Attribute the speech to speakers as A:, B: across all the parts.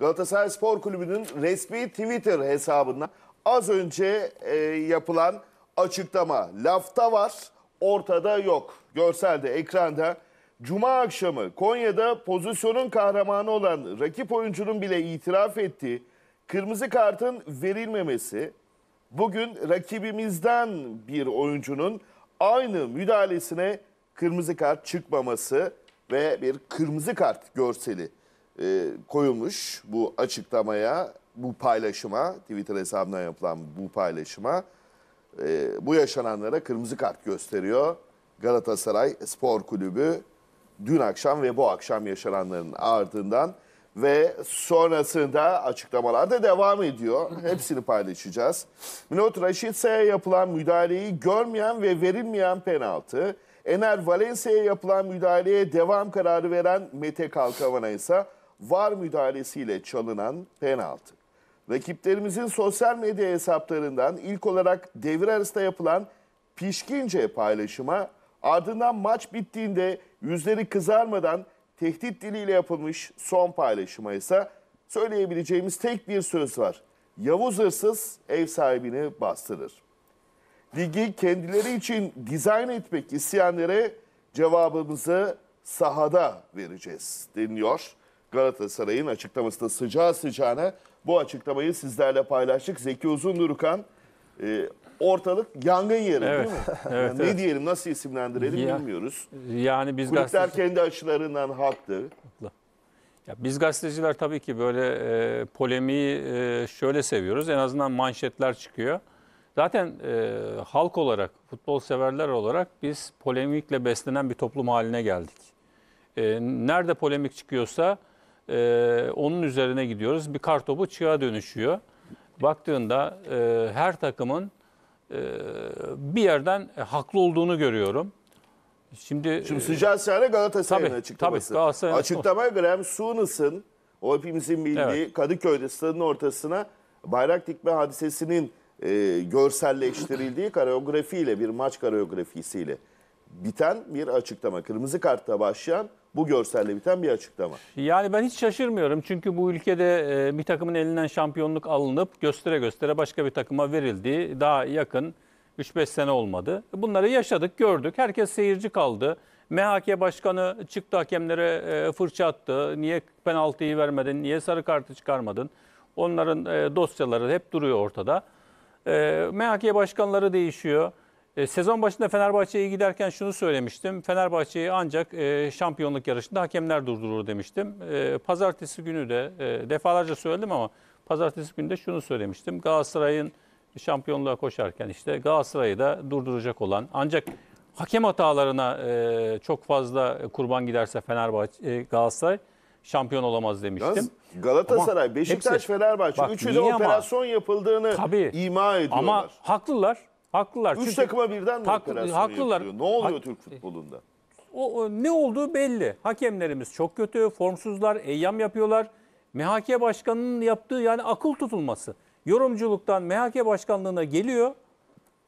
A: Galatasaray Spor Kulübü'nün resmi Twitter hesabından az önce e, yapılan açıklama. Lafta var, ortada yok. Görselde, ekranda. Cuma akşamı Konya'da pozisyonun kahramanı olan rakip oyuncunun bile itiraf ettiği kırmızı kartın verilmemesi, bugün rakibimizden bir oyuncunun aynı müdahalesine kırmızı kart çıkmaması ve bir kırmızı kart görseli e, koyulmuş bu açıklamaya, bu paylaşıma, Twitter hesabından yapılan bu paylaşıma. E, bu yaşananlara kırmızı kart gösteriyor Galatasaray Spor Kulübü dün akşam ve bu akşam yaşananların ardından ve sonrasında açıklamalar da devam ediyor. Hepsini paylaşacağız. Minot Raşitse'ye yapılan müdahaleyi görmeyen ve verilmeyen penaltı. Ener Valencia'ya yapılan müdahaleye devam kararı veren Mete Kalkavan'a ise VAR müdahalesiyle çalınan penaltı. Rakiplerimizin sosyal medya hesaplarından ilk olarak devir arasında yapılan pişkince paylaşıma ardından maç bittiğinde yüzleri kızarmadan tehdit diliyle yapılmış son paylaşıma ise söyleyebileceğimiz tek bir söz var. Yavuz Hırsız ev sahibini bastırır. Ligi kendileri için dizayn etmek isteyenlere cevabımızı sahada vereceğiz deniliyor. Galatasaray'ın da sıcağı sıcağına bu açıklamayı sizlerle paylaştık. Zeki Uzundurukan e, ortalık yangın yeri evet, değil mi? Evet, yani ne diyelim nasıl isimlendirelim ya, bilmiyoruz. Yani biz Kulüpler gazeteci... kendi açılarından haklı.
B: Ya biz gazeteciler tabii ki böyle e, polemiği e, şöyle seviyoruz. En azından manşetler çıkıyor. Zaten e, halk olarak, futbol severler olarak biz polemikle beslenen bir toplum haline geldik. E, nerede polemik çıkıyorsa e, onun üzerine gidiyoruz. Bir kartopu çığa dönüşüyor. Baktığında e, her takımın e, bir yerden e, haklı olduğunu görüyorum. Şimdi, Şimdi sıcağı e,
A: sahne Galatasaray'ın tabii, açıklaması. Tabii, Galatasaray'ın Açıklama Graham Souness'ın o hepimizin bildiği evet. Kadıköy'de stadın ortasına bayrak dikme hadisesinin e, görselleştirildiği koreografiyle bir maç koreografisiyle biten bir açıklama. Kırmızı kartla başlayan bu görselle biten bir açıklama.
B: Yani ben hiç şaşırmıyorum. Çünkü bu ülkede e, bir takımın elinden şampiyonluk alınıp göstere göstere başka bir takıma verildi. Daha yakın 3-5 sene olmadı. Bunları yaşadık, gördük. Herkes seyirci kaldı. MHK başkanı çıktı hakemlere e, fırça attı. Niye penaltıyı vermedin, niye sarı kartı çıkarmadın? Onların e, dosyaları hep duruyor ortada. MHK başkanları değişiyor. E, sezon başında Fenerbahçe'ye giderken şunu söylemiştim. Fenerbahçe'yi ancak e, şampiyonluk yarışında hakemler durdurur demiştim. E, pazartesi günü de defalarca söyledim ama pazartesi günü de şunu söylemiştim. Galatasaray'ın şampiyonluğa koşarken işte Galatasaray'ı da durduracak olan ancak hakem hatalarına çok fazla kurban giderse Fenerbahçe Galatasaray şampiyon olamaz demiştim.
A: Galatasaray, ama Beşiktaş, hepsi, Fenerbahçe üçü de operasyon ama, yapıldığını tabii, ima ediyorlar. Ama haklılar. Haklılar. Üç Çünkü takıma birden mi tak, operasyon haklılar. yapılıyor? Ne oluyor Ha- Türk futbolunda?
B: o, o ne olduğu belli. Hakemlerimiz çok kötü, formsuzlar, eyyam yapıyorlar. MHK başkanının yaptığı yani akıl tutulması. Yorumculuktan MHK başkanlığına geliyor.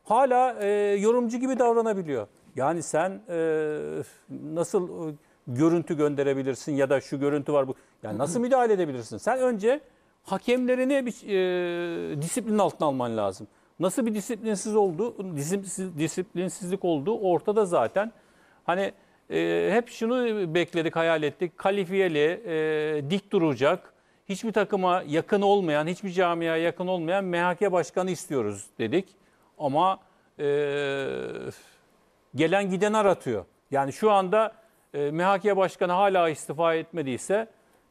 B: Hala e, yorumcu gibi davranabiliyor. Yani sen e, nasıl e, görüntü gönderebilirsin ya da şu görüntü var bu. Yani nasıl müdahale edebilirsin? Sen önce hakemlerini bir e, disiplin altına alman lazım. Nasıl bir disiplinsiz oldu, disiplinsizlik oldu ortada zaten. Hani e, hep şunu bekledik, hayal ettik. Kalifiyeli, e, dik duracak, hiçbir takıma yakın olmayan, hiçbir camiaya yakın olmayan MHK başkanı istiyoruz dedik. Ama e, gelen giden aratıyor. Yani şu anda e, MHK başkanı hala istifa etmediyse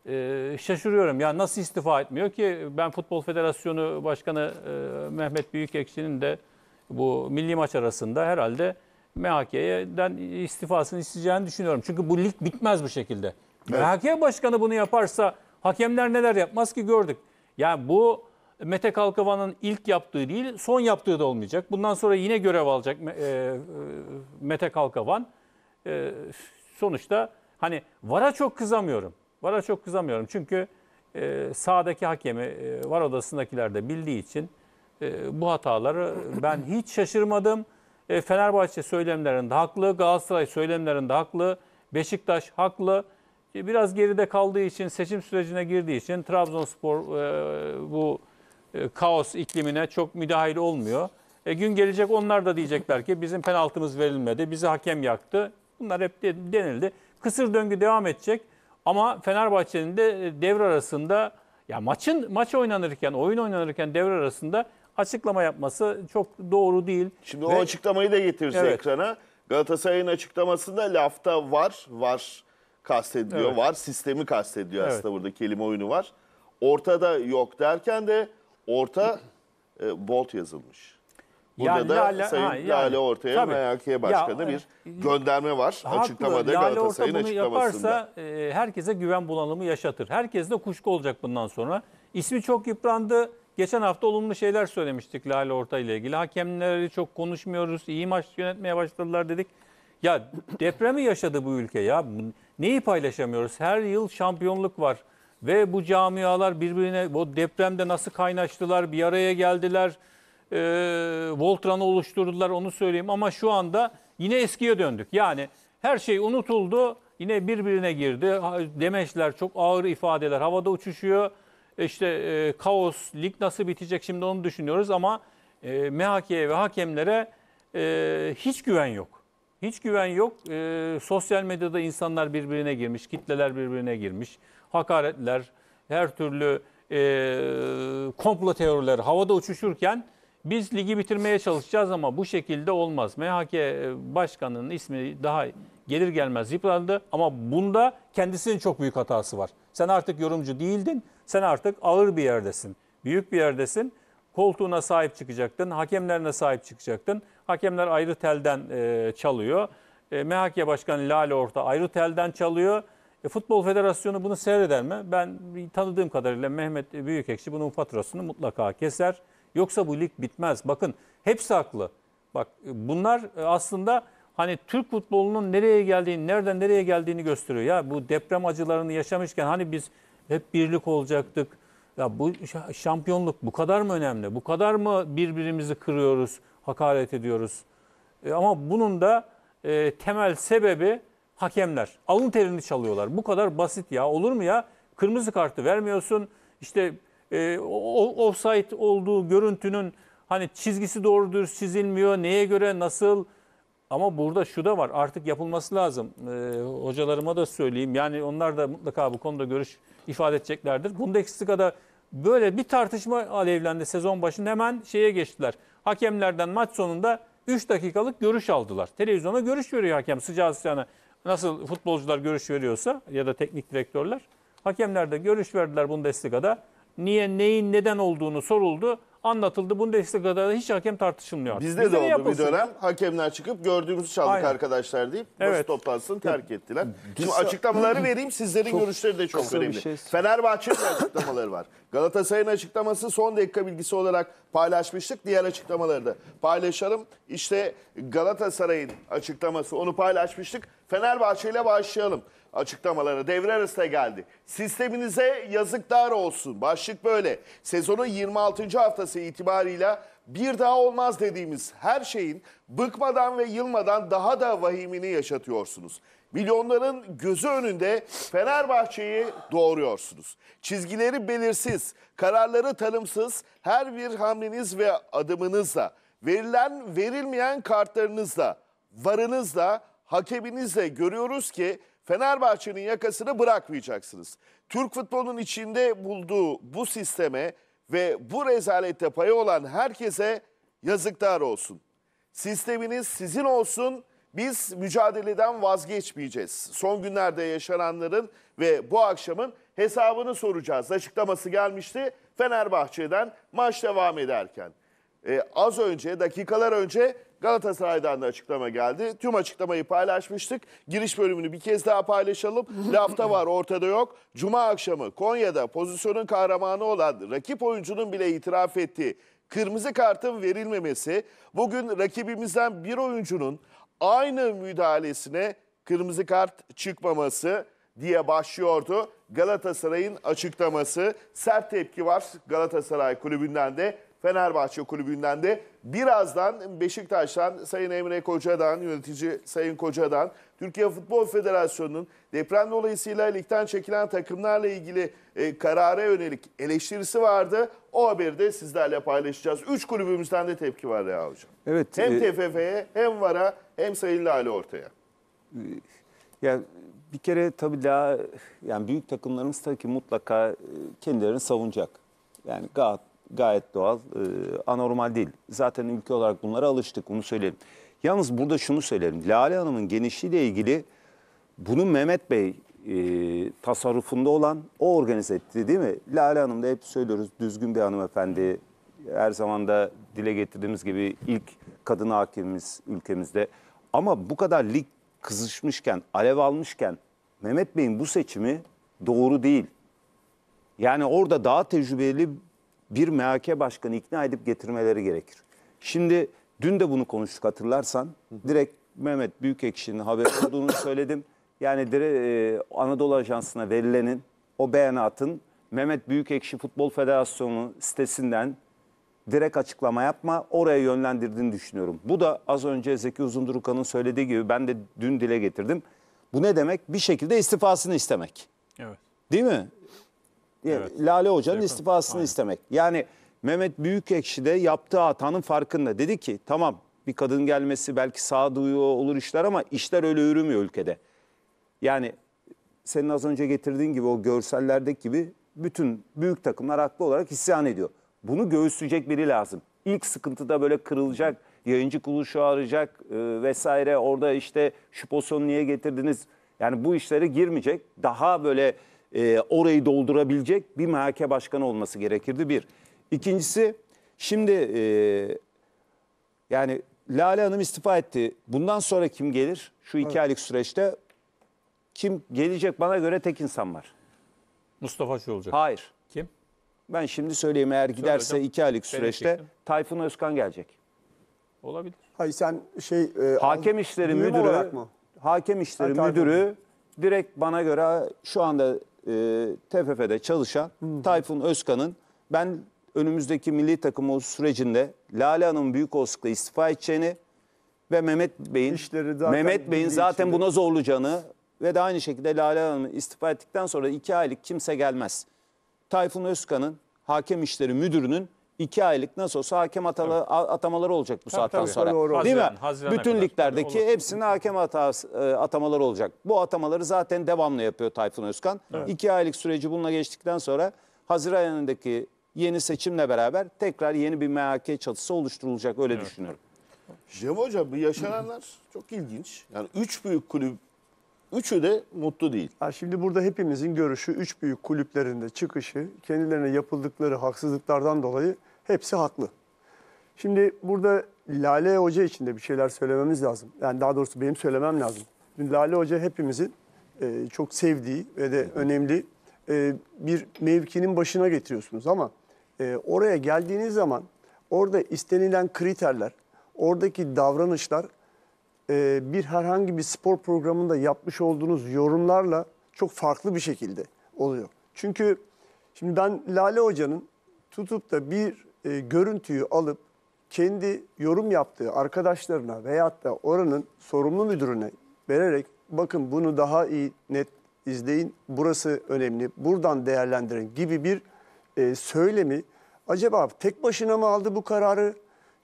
B: e, şaşırıyorum. Ya nasıl istifa etmiyor ki? Ben Futbol Federasyonu Başkanı e, Mehmet Büyükekşi'nin de bu milli maç arasında herhalde MHK'den istifasını isteyeceğini düşünüyorum. Çünkü bu lig bitmez bu şekilde. Evet. MHK Başkanı bunu yaparsa hakemler neler yapmaz ki gördük. Yani bu Mete Kalkavan'ın ilk yaptığı değil, son yaptığı da olmayacak. Bundan sonra yine görev alacak e, Mete Kalkavan. E, sonuçta hani VAR'a çok kızamıyorum. VAR'a çok kızamıyorum. Çünkü e, sağdaki hakemi e, VAR odasındakiler de bildiği için e, bu hataları ben hiç şaşırmadım. E, Fenerbahçe söylemlerinde haklı, Galatasaray söylemlerinde haklı, Beşiktaş haklı. E, biraz geride kaldığı için, seçim sürecine girdiği için Trabzonspor e, bu e, kaos iklimine çok müdahil olmuyor. E, gün gelecek onlar da diyecekler ki bizim penaltımız verilmedi, bizi hakem yaktı. Bunlar hep denildi. Kısır döngü devam edecek. Ama Fenerbahçe'nin de e, devre arasında ya maçın maç oynanırken, oyun oynanırken devre arasında açıklama yapması çok doğru değil.
A: Şimdi Ve, o açıklamayı da getiririz evet. ekrana. Galatasaray'ın açıklamasında lafta var, var kastediliyor, evet. var sistemi kastediliyor evet. aslında burada kelime oyunu var. Ortada yok derken de orta e, bolt yazılmış. Burada yani da Lale, Sayın ha, yani, Lale Ortaya tabii, MHK Başkanı ya, bir gönderme var haklı, açıklamada Lale Galatasaray'ın Orta bunu açıklamasında.
B: yaparsa e, herkese güven bulanımı yaşatır. Herkes de kuşku olacak bundan sonra. İsmi çok yıprandı. Geçen hafta olumlu şeyler söylemiştik Lale Orta ile ilgili. Hakemleri çok konuşmuyoruz, İyi maç yönetmeye başladılar dedik. Ya depremi yaşadı bu ülke ya. Neyi paylaşamıyoruz? Her yıl şampiyonluk var. Ve bu camialar birbirine, bu depremde nasıl kaynaştılar, bir araya geldiler e, Voltran'ı oluşturdular onu söyleyeyim ama şu anda yine eskiye döndük. Yani her şey unutuldu yine birbirine girdi. Demeçler çok ağır ifadeler havada uçuşuyor. E, işte e, kaos, lig nasıl bitecek şimdi onu düşünüyoruz ama e, MHK'ye ve hakemlere e, hiç güven yok. Hiç güven yok. E, sosyal medyada insanlar birbirine girmiş, kitleler birbirine girmiş. Hakaretler, her türlü e, komplo teorileri havada uçuşurken biz ligi bitirmeye çalışacağız ama bu şekilde olmaz. MHK e, başkanının ismi daha gelir gelmez yıprandı ama bunda kendisinin çok büyük hatası var. Sen artık yorumcu değildin, sen artık ağır bir yerdesin, büyük bir yerdesin. Koltuğuna sahip çıkacaktın, hakemlerine sahip çıkacaktın. Hakemler ayrı telden e, çalıyor. E, MHK Başkanı Lale Orta ayrı telden çalıyor. E, Futbol Federasyonu bunu seyreder mi? Ben tanıdığım kadarıyla Mehmet Büyükekşi bunun faturasını mutlaka keser. Yoksa bu lig bitmez. Bakın hepsi haklı. Bak bunlar e, aslında hani Türk futbolunun nereye geldiğini, nereden nereye geldiğini gösteriyor. Ya bu deprem acılarını yaşamışken hani biz hep birlik olacaktık. Ya bu şampiyonluk bu kadar mı önemli? Bu kadar mı birbirimizi kırıyoruz, hakaret ediyoruz? E, ama bunun da e, temel sebebi hakemler. Alın terini çalıyorlar. Bu kadar basit ya. Olur mu ya? Kırmızı kartı vermiyorsun. İşte e, offside olduğu görüntünün hani çizgisi doğrudur, dürüst çizilmiyor, neye göre, nasıl... Ama burada şu da var artık yapılması lazım. Ee, hocalarıma da söyleyeyim. Yani onlar da mutlaka bu konuda görüş ifade edeceklerdir. Bunda eksikada böyle bir tartışma alevlendi sezon başında hemen şeye geçtiler. Hakemlerden maç sonunda 3 dakikalık görüş aldılar. Televizyona görüş veriyor hakem sıcağı sıcağına. Nasıl futbolcular görüş veriyorsa ya da teknik direktörler. Hakemler de görüş verdiler Bundesliga'da niye, neyin, neden olduğunu soruldu anlatıldı. Bundesliga'da da hiç hakem tartışılmıyor. Artık. Bizde Bize de oldu bir dönem
A: hakemler çıkıp gördüğümüzü çaldık Aynen. arkadaşlar deyip evet. basın toplantısını terk ettiler. Şimdi açıklamaları vereyim sizlerin çok görüşleri de çok önemli. Şey. Fenerbahçe'nin açıklamaları var. Galatasaray'ın açıklaması son dakika bilgisi olarak paylaşmıştık. Diğer açıklamaları da paylaşalım. İşte Galatasaray'ın açıklaması onu paylaşmıştık. Fenerbahçe ile başlayalım açıklamaları devre arasında geldi. Sisteminize yazıklar olsun. Başlık böyle. Sezonun 26. haftası tanesi itibarıyla bir daha olmaz dediğimiz her şeyin bıkmadan ve yılmadan daha da vahimini yaşatıyorsunuz. Milyonların gözü önünde Fenerbahçe'yi doğuruyorsunuz. Çizgileri belirsiz, kararları tanımsız, her bir hamleniz ve adımınızla, verilen verilmeyen kartlarınızla, varınızla, hakeminizle görüyoruz ki Fenerbahçe'nin yakasını bırakmayacaksınız. Türk futbolunun içinde bulduğu bu sisteme ve bu rezalette payı olan herkese yazıklar olsun. Sisteminiz sizin olsun, biz mücadeleden vazgeçmeyeceğiz. Son günlerde yaşananların ve bu akşamın hesabını soracağız. Açıklaması gelmişti Fenerbahçe'den maç devam ederken. Ee, az önce, dakikalar önce Galatasaray'dan da açıklama geldi. Tüm açıklamayı paylaşmıştık. Giriş bölümünü bir kez daha paylaşalım. Lafta var ortada yok. Cuma akşamı Konya'da pozisyonun kahramanı olan rakip oyuncunun bile itiraf ettiği kırmızı kartın verilmemesi bugün rakibimizden bir oyuncunun aynı müdahalesine kırmızı kart çıkmaması diye başlıyordu. Galatasaray'ın açıklaması sert tepki var Galatasaray kulübünden de Fenerbahçe Kulübü'nden de birazdan Beşiktaş'tan Sayın Emre Koca'dan, yönetici Sayın Koca'dan, Türkiye Futbol Federasyonu'nun deprem dolayısıyla ligden çekilen takımlarla ilgili e, karara yönelik eleştirisi vardı. O haberi de sizlerle paylaşacağız. Üç kulübümüzden de tepki var ya hocam. Evet. Hem e... TFF'ye hem VAR'a hem Sayın Lale ortaya.
C: E, yani bir kere tabii daha yani büyük takımlarımız tabii ki mutlaka e, kendilerini savunacak. Yani Galatasaray gayet doğal, e, anormal değil. Zaten ülke olarak bunlara alıştık, bunu söyleyelim. Yalnız burada şunu söylerim, Lale Hanım'ın genişliğiyle ilgili bunu Mehmet Bey e, tasarrufunda olan o organize etti değil mi? Lale Hanım da hep söylüyoruz, düzgün bir hanımefendi. Her zaman da dile getirdiğimiz gibi ilk kadın hakimimiz ülkemizde. Ama bu kadar lig kızışmışken, alev almışken Mehmet Bey'in bu seçimi doğru değil. Yani orada daha tecrübeli bir MHK başkanı ikna edip getirmeleri gerekir. Şimdi dün de bunu konuştuk hatırlarsan. Direkt Mehmet Büyükekşi'nin haber olduğunu söyledim. Yani dire, e, Anadolu Ajansı'na verilenin o beyanatın Mehmet Büyükekşi Futbol Federasyonu sitesinden direkt açıklama yapma oraya yönlendirdiğini düşünüyorum. Bu da az önce Zeki Uzundurukan'ın söylediği gibi ben de dün dile getirdim. Bu ne demek? Bir şekilde istifasını istemek. Evet. Değil mi? Ee, evet. Lale Hoca'nın Yakın. istifasını Aynen. istemek. Yani Mehmet Büyükekşi de yaptığı hatanın farkında. Dedi ki tamam bir kadın gelmesi belki sağduyu olur işler ama işler öyle yürümüyor ülkede. Yani senin az önce getirdiğin gibi o görsellerdeki gibi bütün büyük takımlar haklı olarak isyan ediyor. Bunu göğüsleyecek biri lazım. İlk sıkıntıda böyle kırılacak, yayıncı kuruluşu arayacak e, vesaire. Orada işte şu pozisyonu niye getirdiniz? Yani bu işlere girmeyecek. Daha böyle e, orayı doldurabilecek bir MHK başkanı olması gerekirdi bir. İkincisi şimdi e, yani Lale Hanım istifa etti. Bundan sonra kim gelir? Şu iki evet. aylık süreçte kim gelecek bana göre tek insan var.
B: Mustafa Şu olacak. Hayır. Kim?
C: Ben şimdi söyleyeyim eğer giderse iki aylık süreçte Tayfun Özkan gelecek.
D: Olabilir. Hayır sen şey... E, hakem işleri müdürü, mı? hakem işleri müdürü
C: direkt bana göre şu anda e, TFF'de çalışan Tayfun Özkan'ın ben önümüzdeki milli takım sürecinde Lale Hanım büyük olasılıkla istifa edeceğini ve Mehmet Bey'in zaten Mehmet Bey'in zaten için de- buna zorlayacağını ve de aynı şekilde Lale Hanım istifa ettikten sonra iki aylık kimse gelmez. Tayfun Özkan'ın hakem işleri müdürünün 2 aylık nasıl olsa hakem atalı, atamaları olacak bu saatten tabii, sonra. Doğru. Değil mi? Haziran'a Bütün liglerdeki Olur. hepsine hakem hatası, e, atamaları olacak. Bu atamaları zaten devamlı yapıyor Tayfun Özkan. 2 Evet. aylık süreci bununla geçtikten sonra Haziran ayındaki yeni seçimle beraber tekrar yeni bir MHK çatısı oluşturulacak öyle düşünüyorum.
D: Cem Hoca bu yaşananlar çok ilginç. Yani üç büyük kulüp, üçü de mutlu değil. Ha, şimdi burada hepimizin görüşü üç büyük kulüplerinde çıkışı kendilerine yapıldıkları haksızlıklardan dolayı Hepsi haklı. Şimdi burada Lale Hoca için de bir şeyler söylememiz lazım. Yani daha doğrusu benim söylemem lazım. Lale Hoca hepimizin e, çok sevdiği ve de önemli e, bir mevkinin başına getiriyorsunuz. Ama e, oraya geldiğiniz zaman orada istenilen kriterler, oradaki davranışlar e, bir herhangi bir spor programında yapmış olduğunuz yorumlarla çok farklı bir şekilde oluyor. Çünkü şimdi ben Lale Hoca'nın tutup da bir e, görüntüyü alıp kendi yorum yaptığı arkadaşlarına veyahut da oranın sorumlu müdürüne vererek bakın bunu daha iyi net izleyin, burası önemli, buradan değerlendirin gibi bir e, söylemi acaba tek başına mı aldı bu kararı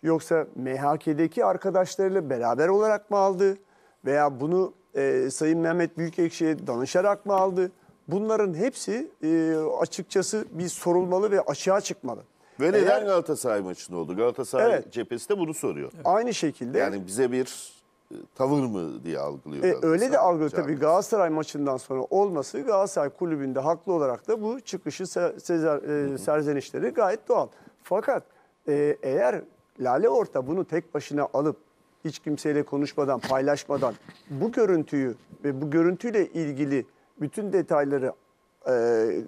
D: yoksa MHK'deki arkadaşlarıyla beraber olarak mı aldı veya bunu e, Sayın Mehmet Büyükekşi'ye danışarak mı aldı? Bunların hepsi e, açıkçası bir sorulmalı ve açığa çıkmalı. Ve neden Eğer,
A: Galatasaray maçında oldu? Galatasaray evet, cephesi de bunu soruyor. Aynı şekilde. Yani bize bir e, tavır mı diye algılıyor. E, öyle de algılıyor tabii
D: Galatasaray maçından sonra olması Galatasaray kulübünde haklı olarak da bu çıkışı se sezer, e, serzenişleri gayet doğal. Fakat e, eğer Lale Orta bunu tek başına alıp hiç kimseyle konuşmadan, paylaşmadan bu görüntüyü ve bu görüntüyle ilgili bütün detayları e,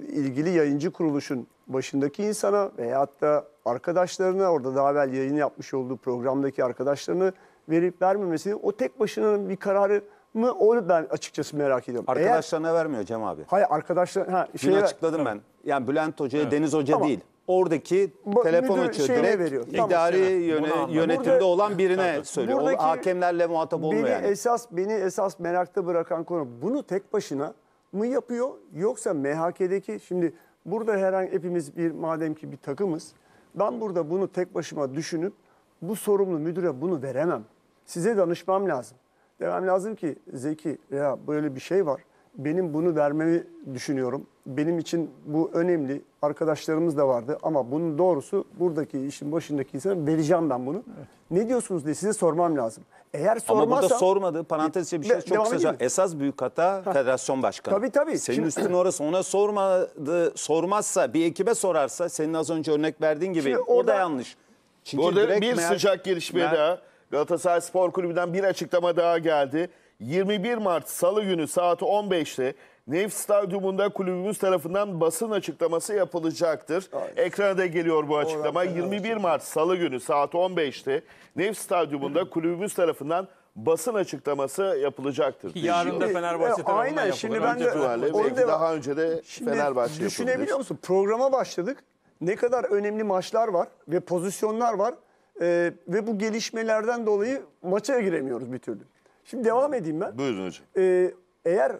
D: ilgili yayıncı kuruluşun başındaki insana veyahut da arkadaşlarına orada daha evvel yayın yapmış olduğu programdaki arkadaşlarını verip vermemesini o tek başına bir kararı mı onu ben açıkçası merak ediyorum. Arkadaşlarına Eğer, vermiyor Cem abi. Hayır arkadaşlar ha şey açıkladım evet. ben.
C: Yani Bülent hocaya evet. Deniz Hoca tamam. değil. Oradaki ba, telefon açıyor direkt veriyor. idari yöne, yönetimde Burada, olan birine söylüyor. O hakemlerle muhatap olmuyor beni yani.
D: Esas, beni esas merakta bırakan konu bunu tek başına mı yapıyor yoksa MHK'deki şimdi burada herhangi hepimiz bir madem ki bir takımız ben burada bunu tek başıma düşünüp bu sorumlu müdüre bunu veremem. Size danışmam lazım. Demem lazım ki Zeki ya böyle bir şey var benim bunu vermemi düşünüyorum. Benim için bu önemli. Arkadaşlarımız da vardı ama bunun doğrusu buradaki işin başındaki insan vereceğim ben bunu. Evet. Ne diyorsunuz diye size sormam lazım. Eğer sormazsa. Ama burada sormadı. Parantez bir şey çok kısaca.
C: Esas büyük hata federasyon başkanı. Tabii tabii. Senin Şimdi... üstün orası. Ona sormadı, sormazsa, bir ekibe
A: sorarsa senin az önce örnek verdiğin gibi o da yanlış. Çünkü burada bir meğer, sıcak gelişme meğer, daha. Galatasaray Spor Kulübü'den bir açıklama daha geldi. 21 Mart Salı günü saat 15'te Nef Stadyumunda kulübümüz tarafından basın açıklaması yapılacaktır. Aynen. Ekrana da geliyor bu açıklama. 21 Mart Salı günü saat 15'te Nef Stadyumunda kulübümüz tarafından basın açıklaması yapılacaktır. Yarın da Fenerbahçe e, tarafından Aynen şimdi ben de onu da, daha
D: önce de şimdi Fenerbahçe Düşünebiliyor musun? Programa başladık. Ne kadar önemli maçlar var ve pozisyonlar var. Ee, ve bu gelişmelerden dolayı maça giremiyoruz bir türlü. Şimdi devam edeyim ben. Buyurun hocam. Ee, eğer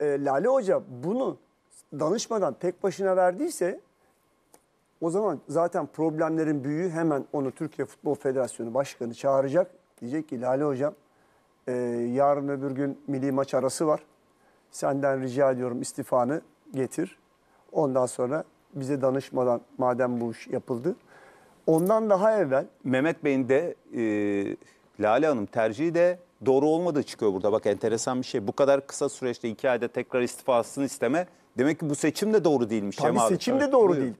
D: e, Lale Hoca bunu danışmadan tek başına verdiyse o zaman zaten problemlerin büyüğü hemen onu Türkiye Futbol Federasyonu Başkanı çağıracak. Diyecek ki Lale Hocam e, yarın öbür gün milli maç arası var. Senden rica ediyorum istifanı getir. Ondan sonra bize danışmadan madem bu iş yapıldı. Ondan daha evvel...
C: Mehmet Bey'in de e, Lale Hanım tercihi de doğru olmadığı çıkıyor burada. Bak enteresan bir şey. Bu kadar kısa süreçte iki ayda tekrar istifasını isteme. Demek ki bu seçim de doğru değilmiş. Tabii Cem abi. seçim de doğru değil.